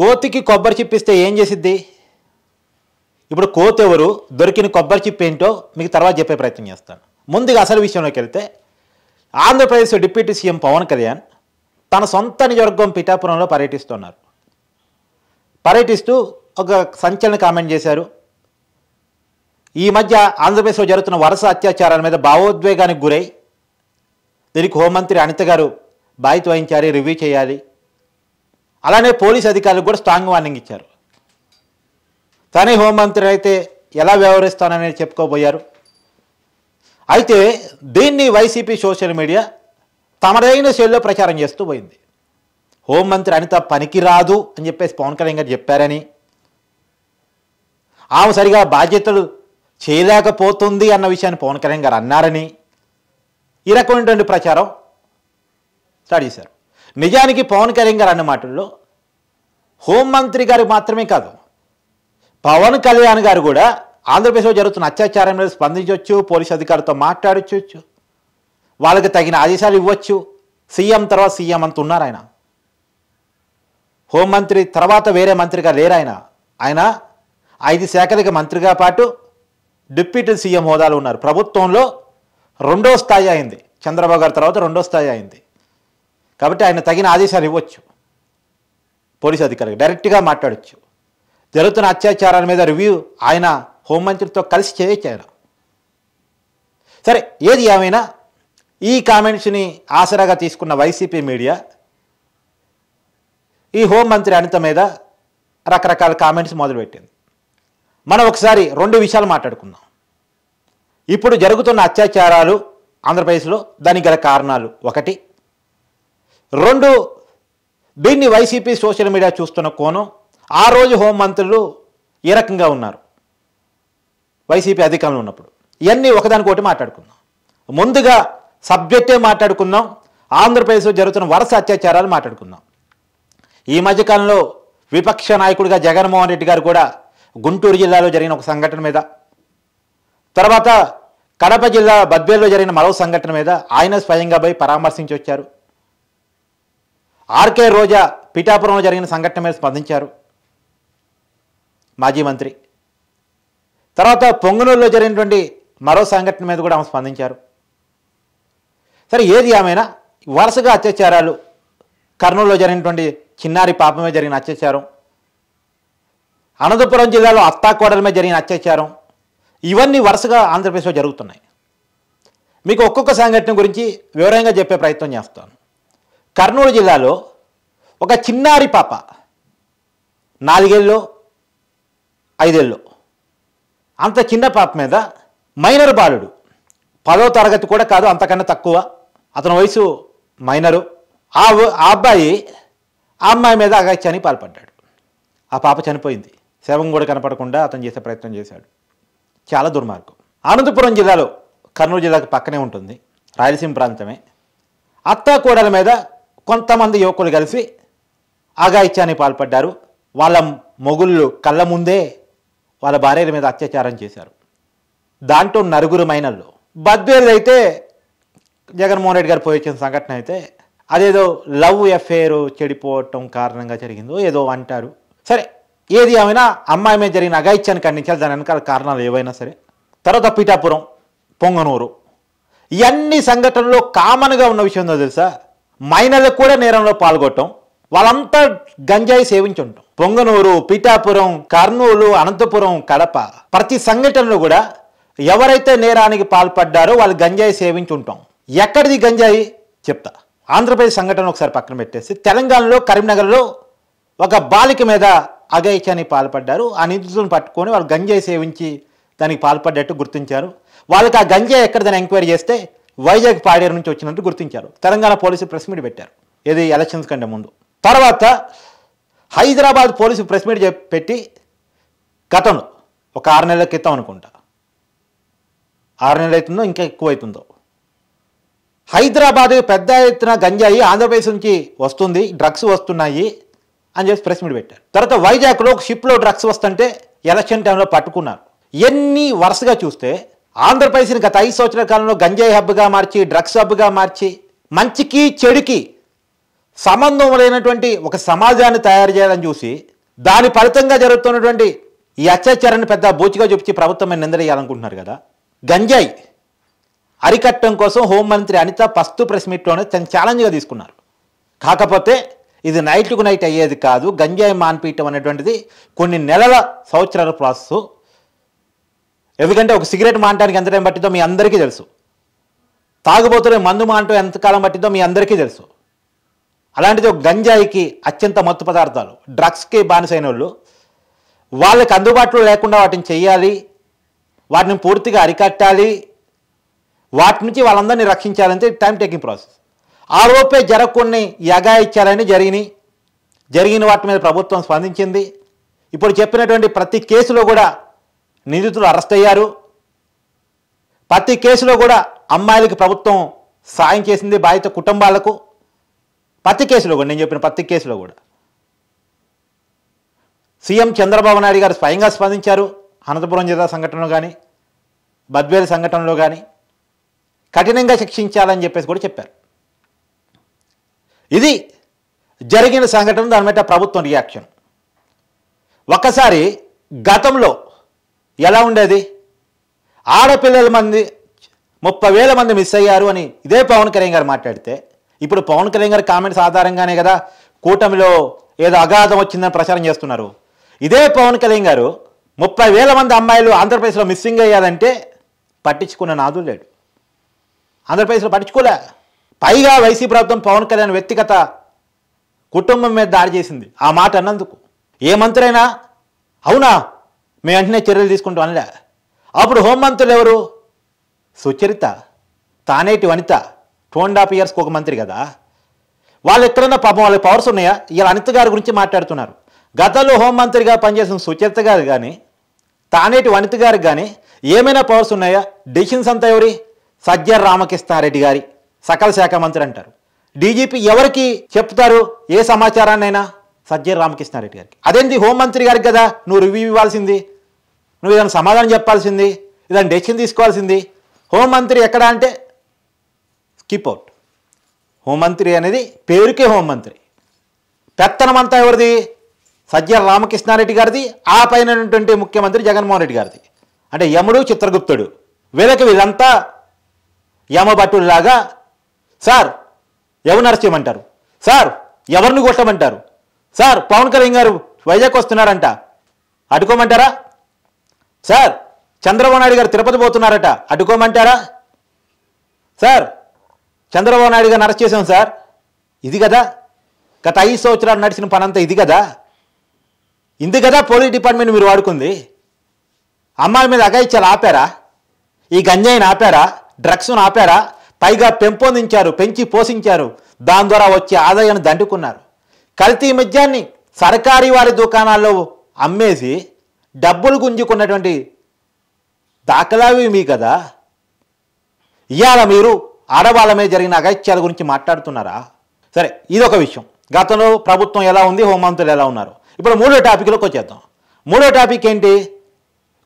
కోతికి కొబ్బరి చిప్పిస్తే ఏం చేసిద్ది ఇప్పుడు కోతి ఎవరు దొరికిన కొబ్బరి చిప్ ఏంటో మీకు తర్వాత చెప్పే ప్రయత్నం చేస్తాను ముందుగా అసలు విషయంలోకి వెళ్తే ఆంధ్రప్రదేశ్ డిప్యూటీ సీఎం పవన్ కళ్యాణ్ తన సొంత నియోజకవర్గం పిఠాపురంలో పర్యటిస్తున్నారు పర్యటిస్తూ ఒక సంచలన కామెంట్ చేశారు ఈ మధ్య ఆంధ్రప్రదేశ్లో జరుగుతున్న వరుస అత్యాచారాల మీద భావోద్వేగానికి గురై దీనికి హోంమంత్రి అనిత గారు బాధ్యత వహించాలి రివ్యూ చేయాలి అలానే పోలీస్ అధికారులకు కూడా స్ట్రాంగ్ వార్నింగ్ ఇచ్చారు తనే హోంమంత్రి అయితే ఎలా వ్యవహరిస్తానని చెప్పుకోబోయారు అయితే దీన్ని వైసీపీ సోషల్ మీడియా తమదైన శైలిలో ప్రచారం చేస్తూ పోయింది హోంమంత్రి అనిత పనికి రాదు అని చెప్పేసి పవన్ కళ్యాణ్ గారు చెప్పారని ఆమె సరిగా బాధ్యతలు చేయలేకపోతుంది అన్న విషయాన్ని పవన్ కళ్యాణ్ గారు అన్నారని ఈ రకమైనటువంటి ప్రచారం స్టార్ట్ చేశారు నిజానికి పవన్ కళ్యాణ్ గారు అన్న మాటల్లో హోంమంత్రి గారు మాత్రమే కాదు పవన్ కళ్యాణ్ గారు కూడా ఆంధ్రప్రదేశ్లో జరుగుతున్న అత్యాచారం మీద స్పందించవచ్చు పోలీసు అధికారులతో మాట్లాడచ్చు వాళ్ళకి తగిన ఆదేశాలు ఇవ్వచ్చు సీఎం తర్వాత సీఎం అంత ఉన్నారు ఆయన హోంమంత్రి తర్వాత వేరే మంత్రిగా లేరు ఆయన ఆయన ఐదు శాఖలకి మంత్రిగా పాటు డిప్యూటీ సీఎం హోదాలో ఉన్నారు ప్రభుత్వంలో రెండో స్థాయి అయింది చంద్రబాబు గారి తర్వాత రెండో స్థాయి అయింది కాబట్టి ఆయన తగిన ఆదేశాలు ఇవ్వచ్చు పోలీసు అధికారికి డైరెక్ట్గా మాట్లాడచ్చు జరుగుతున్న అత్యాచారాల మీద రివ్యూ ఆయన హోంమంత్రితో కలిసి చేయొచ్చు ఆయన సరే ఏది ఏమైనా ఈ కామెంట్స్ని ఆసరాగా తీసుకున్న వైసీపీ మీడియా ఈ హోంమంత్రి అనిత మీద రకరకాల కామెంట్స్ మొదలుపెట్టింది మనం ఒకసారి రెండు విషయాలు మాట్లాడుకుందాం ఇప్పుడు జరుగుతున్న అత్యాచారాలు ఆంధ్రప్రదేశ్లో దానికి గల కారణాలు ఒకటి రెండు దీన్ని వైసీపీ సోషల్ మీడియా చూస్తున్న కోణం ఆ రోజు హోంమంత్రులు ఏ రకంగా ఉన్నారు వైసీపీ అధికారంలో ఉన్నప్పుడు ఇవన్నీ ఒకదానికోటి మాట్లాడుకుందాం ముందుగా సబ్జెక్టే మాట్లాడుకుందాం ఆంధ్రప్రదేశ్లో జరుగుతున్న వరుస అత్యాచారాలు మాట్లాడుకుందాం ఈ మధ్యకాలంలో విపక్ష నాయకుడిగా జగన్మోహన్ రెడ్డి గారు కూడా గుంటూరు జిల్లాలో జరిగిన ఒక సంఘటన మీద తర్వాత కడప జిల్లా బద్బేలో జరిగిన మరో సంఘటన మీద ఆయన స్వయంగా పోయి పరామర్శించి వచ్చారు ఆర్కే రోజా పిఠాపురంలో జరిగిన సంఘటన మీద స్పందించారు మాజీ మంత్రి తర్వాత పొంగనూరులో జరిగినటువంటి మరో సంఘటన మీద కూడా ఆమె స్పందించారు సరే ఏది ఆమెనా వరుసగా అత్యాచారాలు కర్నూలులో జరిగినటువంటి చిన్నారి పాప మీద జరిగిన అత్యాచారం అనంతపురం జిల్లాలో అత్తాకోడల మీద జరిగిన అత్యాచారం ఇవన్నీ వరుసగా ఆంధ్రప్రదేశ్లో జరుగుతున్నాయి మీకు ఒక్కొక్క సంఘటన గురించి వివరంగా చెప్పే ప్రయత్నం చేస్తాను కర్నూలు జిల్లాలో ఒక చిన్నారి పాప నాలుగేళ్ళు ఐదేళ్ళు అంత చిన్న పాప మీద మైనర్ బాలుడు పదో తరగతి కూడా కాదు అంతకన్నా తక్కువ అతని వయసు మైనరు ఆ అబ్బాయి ఆ అమ్మాయి మీద అగత్యానికి పాల్పడ్డాడు ఆ పాప చనిపోయింది శవం కూడా కనపడకుండా అతను చేసే ప్రయత్నం చేశాడు చాలా దుర్మార్గం అనంతపురం జిల్లాలో కర్నూలు జిల్లాకు పక్కనే ఉంటుంది రాయలసీమ ప్రాంతమే అత్తాకోడల మీద కొంతమంది యువకులు కలిసి ఆగాయిత్యాన్ని పాల్పడ్డారు వాళ్ళ మొగుళ్ళు కళ్ళ ముందే వాళ్ళ భార్యల మీద అత్యాచారం చేశారు దాంట్లో నరుగురు మైనర్లు బద్వేర్ది అయితే జగన్మోహన్ రెడ్డి గారు పోయించిన సంఘటన అయితే అదేదో లవ్ ఎఫేర్ చెడిపోవటం కారణంగా జరిగిందో ఏదో అంటారు సరే ఏది ఏమైనా అమ్మాయి మీద జరిగిన అగాయిత్యాన్ని ఖండించాలి దాని వెనకాల కారణాలు ఏవైనా సరే తర్వాత పీఠాపురం పొంగనూరు ఇవన్నీ సంఘటనలో కామన్గా ఉన్న విషయం తెలుసా మైనర్లకు కూడా నేరంలో పాల్గొట్టం వాళ్ళంతా గంజాయి సేవించి ఉంటాం పొంగనూరు పీఠాపురం కర్నూలు అనంతపురం కడప ప్రతి సంఘటనలో కూడా ఎవరైతే నేరానికి పాల్పడ్డారో వాళ్ళు గంజాయి సేవించి ఉంటాం ఎక్కడిది గంజాయి చెప్తా ఆంధ్రప్రదేశ్ సంఘటన ఒకసారి పక్కన పెట్టేసి తెలంగాణలో కరీంనగర్లో ఒక బాలిక మీద అగైక్యానికి పాల్పడ్డారు ఆ నిందితులను పట్టుకొని వాళ్ళు గంజాయి సేవించి దానికి పాల్పడ్డట్టు గుర్తించారు వాళ్ళకి ఆ గంజాయి ఎక్కడ దాన్ని ఎంక్వైరీ చేస్తే వైజాగ్ పాడేరు నుంచి వచ్చినట్టు గుర్తించారు తెలంగాణ పోలీసు ప్రెస్ మీట్ పెట్టారు ఏది ఎలక్షన్స్ కంటే ముందు తర్వాత హైదరాబాద్ పోలీసు ప్రెస్ మీట్ పెట్టి గతను ఒక ఆరు నెలల క్రితం అనుకుంటా ఆరు నెలలు అవుతుందో ఇంకా ఎక్కువ అవుతుందో హైదరాబాద్ పెద్ద ఎత్తున గంజాయి ఆంధ్రప్రదేశ్ నుంచి వస్తుంది డ్రగ్స్ వస్తున్నాయి అని చెప్పి ప్రెస్ మీట్ పెట్టారు తర్వాత వైజాగ్లో ఒక షిప్లో డ్రగ్స్ వస్తుంటే ఎలక్షన్ టైంలో పట్టుకున్నారు ఎన్ని వరుసగా చూస్తే ఆంధ్రప్రదేశ్ని గత ఐదు సంవత్సరాల కాలంలో గంజాయి హబ్గా మార్చి డ్రగ్స్ హబ్గా మార్చి మంచికి చెడుకి సంబంధం లేనటువంటి ఒక సమాజాన్ని తయారు చేయాలని చూసి దాని ఫలితంగా జరుగుతున్నటువంటి ఈ అత్యాచారాన్ని పెద్ద బూచిగా చూపించి ప్రభుత్వం నిందడేయాలనుకుంటున్నారు కదా గంజాయి అరికట్టడం కోసం హోంమంత్రి అనిత ఫస్ట్ ప్రెస్ మీట్లోనే తను ఛాలెంజ్గా తీసుకున్నారు కాకపోతే ఇది నైట్కు నైట్ అయ్యేది కాదు గంజాయి మాన్పీయటం అనేటువంటిది కొన్ని నెలల సంవత్సరాల ప్రాసెస్ ఎందుకంటే ఒక సిగరెట్ మానటానికి ఎంత టైం పట్టిందో మీ అందరికీ తెలుసు తాగుబోతులే మందు మానటం ఎంతకాలం పట్టిందో మీ అందరికీ తెలుసు అలాంటిది ఒక గంజాయికి అత్యంత మత్తు పదార్థాలు డ్రగ్స్కి బానిసైన వాళ్ళు వాళ్ళకి అందుబాటులో లేకుండా వాటిని చేయాలి వాటిని పూర్తిగా అరికట్టాలి వాటి నుంచి వాళ్ళందరినీ రక్షించాలంటే టైం టేకింగ్ ప్రాసెస్ ఆ లోపే జరగకుండా ఎగాయిచ్చాలని జరిగినాయి జరిగిన వాటి మీద ప్రభుత్వం స్పందించింది ఇప్పుడు చెప్పినటువంటి ప్రతి కేసులో కూడా నిందితులు అరెస్ట్ అయ్యారు ప్రతి కేసులో కూడా అమ్మాయిలకి ప్రభుత్వం సాయం చేసింది బాధిత కుటుంబాలకు ప్రతి కేసులో కూడా నేను చెప్పిన ప్రతి కేసులో కూడా సీఎం చంద్రబాబు నాయుడు గారు స్వయంగా స్పందించారు అనంతపురం జిల్లా సంఘటనలో కానీ బద్వేలు సంఘటనలో కానీ కఠినంగా శిక్షించాలని చెప్పేసి కూడా చెప్పారు ఇది జరిగిన సంఘటన దాని మీద ప్రభుత్వం రియాక్షన్ ఒకసారి గతంలో ఎలా ఉండేది ఆడపిల్లల మంది ముప్పై వేల మంది మిస్ అయ్యారు అని ఇదే పవన్ కళ్యాణ్ గారు మాట్లాడితే ఇప్పుడు పవన్ కళ్యాణ్ గారి కామెంట్స్ ఆధారంగానే కదా కూటమిలో ఏదో అగాధం వచ్చిందని ప్రచారం చేస్తున్నారు ఇదే పవన్ కళ్యాణ్ గారు ముప్పై వేల మంది అమ్మాయిలు ఆంధ్రప్రదేశ్లో మిస్సింగ్ అయ్యారంటే పట్టించుకున్న నాదు లేడు ఆంధ్రప్రదేశ్లో పట్టించుకోలే పైగా వైసీపీ ప్రభుత్వం పవన్ కళ్యాణ్ వ్యక్తిగత కుటుంబం మీద దాడి చేసింది ఆ మాట అన్నందుకు ఏ మంత్రైనా అవునా మేము వెంటనే చర్యలు అనలే అప్పుడు హోంమంత్రులు ఎవరు Sucharita Taneti Vanita two and half ఇయర్స్కి ఒక మంత్రి కదా వాళ్ళు ఎక్కడన్నా పాపం వాళ్ళకి పవర్స్ ఉన్నాయా ఇలా అనిత గారి గురించి మాట్లాడుతున్నారు గతంలో హోంమంత్రిగా పనిచేసిన సుచరిత గారు కానీ తానేటి వనిత గారికి కానీ ఏమైనా పవర్స్ ఉన్నాయా డిసిషన్స్ అంతా ఎవరి సజ్జ రామకృష్ణారెడ్డి గారి సకల శాఖ మంత్రి అంటారు డీజీపీ ఎవరికి చెప్తారు ఏ సమాచారాన్నైనా సజ్జ రామకృష్ణారెడ్డి గారికి అదేంటి హోంమంత్రి గారికి కదా నువ్వు రివ్యూ ఇవ్వాల్సింది నువ్వు ఏదైనా సమాధానం చెప్పాల్సింది ఏదైనా డెసిషన్ తీసుకోవాల్సింది హోంమంత్రి ఎక్కడ అంటే స్కిప్ అవుట్ హోంమంత్రి అనేది పేరుకే హోంమంత్రి పెత్తనమంతా ఎవరిది సజ్జల రామకృష్ణారెడ్డి గారిది ఆ పైన ముఖ్యమంత్రి జగన్మోహన్ రెడ్డి గారిది అంటే యముడు చిత్రగుప్తుడు వీళ్ళకి వీళ్ళంతా లాగా సార్ ఎవరు అరెస్ట్ సార్ ఎవరిని కొట్టమంటారు సార్ పవన్ కళ్యాణ్ గారు వైజాగ్ వస్తున్నారంట అడ్డుకోమంటారా సార్ చంద్రబాబు నాయుడు గారు తిరుపతి పోతున్నారట అడ్డుకోమంటారా సార్ చంద్రబాబు నాయుడు గారిని అరెస్ట్ చేశాం సార్ ఇది కదా గత ఐదు సంవత్సరాలు నడిచిన పనంతా ఇది కదా ఇందు కదా పోలీస్ డిపార్ట్మెంట్ మీరు వాడుకుంది అమ్మాయి మీద అగాయిచ్చాలు ఆపారా ఈ గంజాయిని ఆపారా డ్రగ్స్ను ఆపారా పైగా పెంపొందించారు పెంచి పోషించారు దాని ద్వారా వచ్చే ఆదాయాన్ని దండుకున్నారు కల్తీ మద్యాన్ని సర్కారీ వారి దుకాణాల్లో అమ్మేసి డబ్బులు గుంజుకున్నటువంటి దాఖలావి మీ కదా ఇవాళ మీరు ఆడవాళ్ళ మీద జరిగిన అగత్యాల గురించి మాట్లాడుతున్నారా సరే ఇదొక విషయం గతంలో ప్రభుత్వం ఎలా ఉంది హోంమంత్రులు ఎలా ఉన్నారు ఇప్పుడు మూడో టాపిక్లోకి వచ్చేద్దాం మూడో టాపిక్ ఏంటి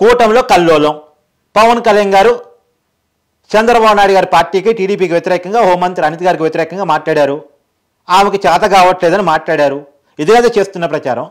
కూటమిలో కల్లోలం పవన్ కళ్యాణ్ గారు చంద్రబాబు నాయుడు గారి పార్టీకి టీడీపీకి వ్యతిరేకంగా హోంమంత్రి అనిత్ గారికి వ్యతిరేకంగా మాట్లాడారు ఆమెకి చేత కావట్లేదని మాట్లాడారు ఇదే చేస్తున్న ప్రచారం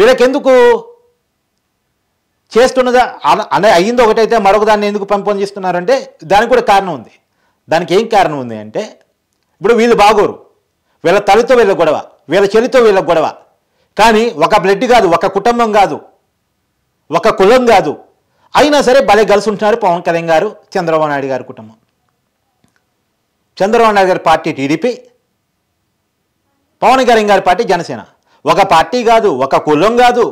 వీళ్ళకెందుకు చేస్తున్నది అనే అయ్యింది ఒకటైతే మరొక దాన్ని ఎందుకు పెంపొందిస్తున్నారంటే దానికి కూడా కారణం ఉంది దానికి ఏం కారణం ఉంది అంటే ఇప్పుడు వీళ్ళు బాగోరు వీళ్ళ తల్లితో వీళ్ళ గొడవ వీళ్ళ చెల్లితో వీళ్ళ గొడవ కానీ ఒక బ్లడ్ కాదు ఒక కుటుంబం కాదు ఒక కులం కాదు అయినా సరే భలే కలిసి ఉంటున్నారు పవన్ కళ్యాణ్ గారు చంద్రబాబు నాయుడు గారి కుటుంబం చంద్రబాబు నాయుడు గారి పార్టీ టీడీపీ పవన్ కళ్యాణ్ గారి పార్టీ జనసేన ఒక పార్టీ కాదు ఒక కులం కాదు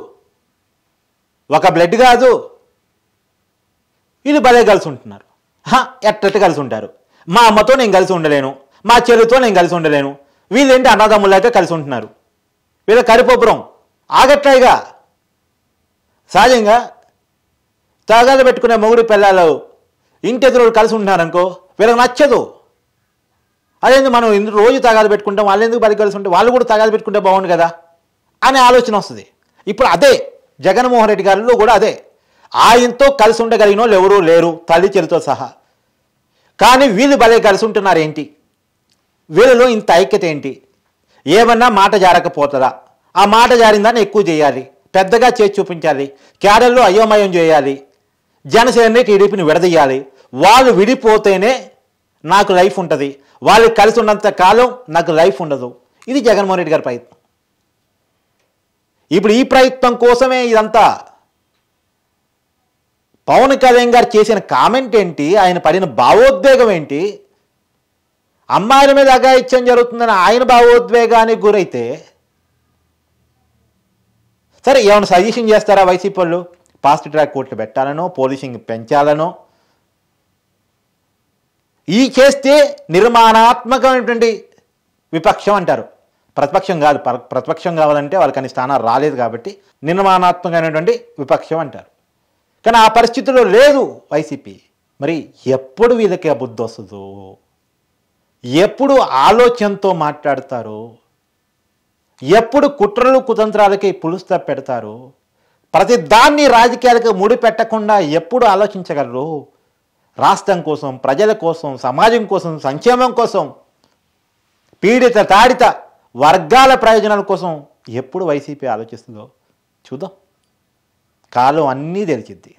ఒక బ్లడ్ కాదు వీళ్ళు భలే కలిసి ఉంటున్నారు ఎట్ట కలిసి ఉంటారు మా అమ్మతో నేను కలిసి ఉండలేను మా చెల్లితో నేను కలిసి ఉండలేను వీళ్ళేంటి అన్నదమ్ములాగా కలిసి ఉంటున్నారు వీళ్ళ కరిపోపురం ఆగట్లేగా సహజంగా తాగాలు పెట్టుకునే మొగుడు పిల్లలు ఇంటి ఎదురు కలిసి ఉంటున్నారనుకో వీళ్ళకి నచ్చదు అదేంది మనం ఇందు రోజు తాగాలు పెట్టుకుంటాం వాళ్ళు ఎందుకు బలి కలిసి ఉంటే వాళ్ళు కూడా తాగాలు పెట్టుకుంటే బాగుండు కదా అనే ఆలోచన వస్తుంది ఇప్పుడు అదే జగన్మోహన్ రెడ్డి గారిలో కూడా అదే ఆయనతో కలిసి ఉండగలిగిన వాళ్ళు ఎవరూ లేరు తల్లి చెల్లితో సహా కానీ వీళ్ళు భలే కలిసి ఉంటున్నారు ఏంటి వీళ్ళలో ఇంత ఐక్యత ఏంటి ఏమన్నా మాట జారకపోతుందా ఆ మాట జారిందని ఎక్కువ చేయాలి పెద్దగా చేసి చూపించాలి క్యాడల్లో అయోమయం చేయాలి జనసేనని టీడీపీని విడదీయాలి వాళ్ళు విడిపోతేనే నాకు లైఫ్ ఉంటుంది వాళ్ళు కలిసి ఉన్నంత కాలం నాకు లైఫ్ ఉండదు ఇది జగన్మోహన్ రెడ్డి గారి ప్రయత్నం ఇప్పుడు ఈ ప్రయత్నం కోసమే ఇదంతా పవన్ కళ్యాణ్ గారు చేసిన కామెంట్ ఏంటి ఆయన పడిన భావోద్వేగం ఏంటి అమ్మాయిల మీద అగాయిత్యం జరుగుతుందని ఆయన భావోద్వేగానికి గురైతే సరే ఏమైనా సజెషన్ చేస్తారా వైసీపీ వాళ్ళు ఫాస్ట్ ట్రాక్ కోర్టు పెట్టాలనో పోలీసింగ్ పెంచాలనో ఈ చేస్తే నిర్మాణాత్మకమైనటువంటి విపక్షం అంటారు ప్రతిపక్షం కాదు ప్రతిపక్షం కావాలంటే వాళ్ళకి అన్ని స్థానాలు రాలేదు కాబట్టి నిర్మాణాత్మకమైనటువంటి విపక్షం అంటారు కానీ ఆ పరిస్థితిలో లేదు వైసీపీ మరి ఎప్పుడు వీళ్ళకి బుద్ధి వస్తుందో ఎప్పుడు ఆలోచనతో మాట్లాడతారు ఎప్పుడు కుట్రలు కుతంత్రాలకి పులుస్త పెడతారు ప్రతి దాన్ని రాజకీయాలకు ముడిపెట్టకుండా ఎప్పుడు ఆలోచించగలరు రాష్ట్రం కోసం ప్రజల కోసం సమాజం కోసం సంక్షేమం కోసం పీడిత తాడిత వర్గాల ప్రయోజనాల కోసం ఎప్పుడు వైసీపీ ఆలోచిస్తుందో చూద్దాం కాలం అన్నీ తెలిచిద్ది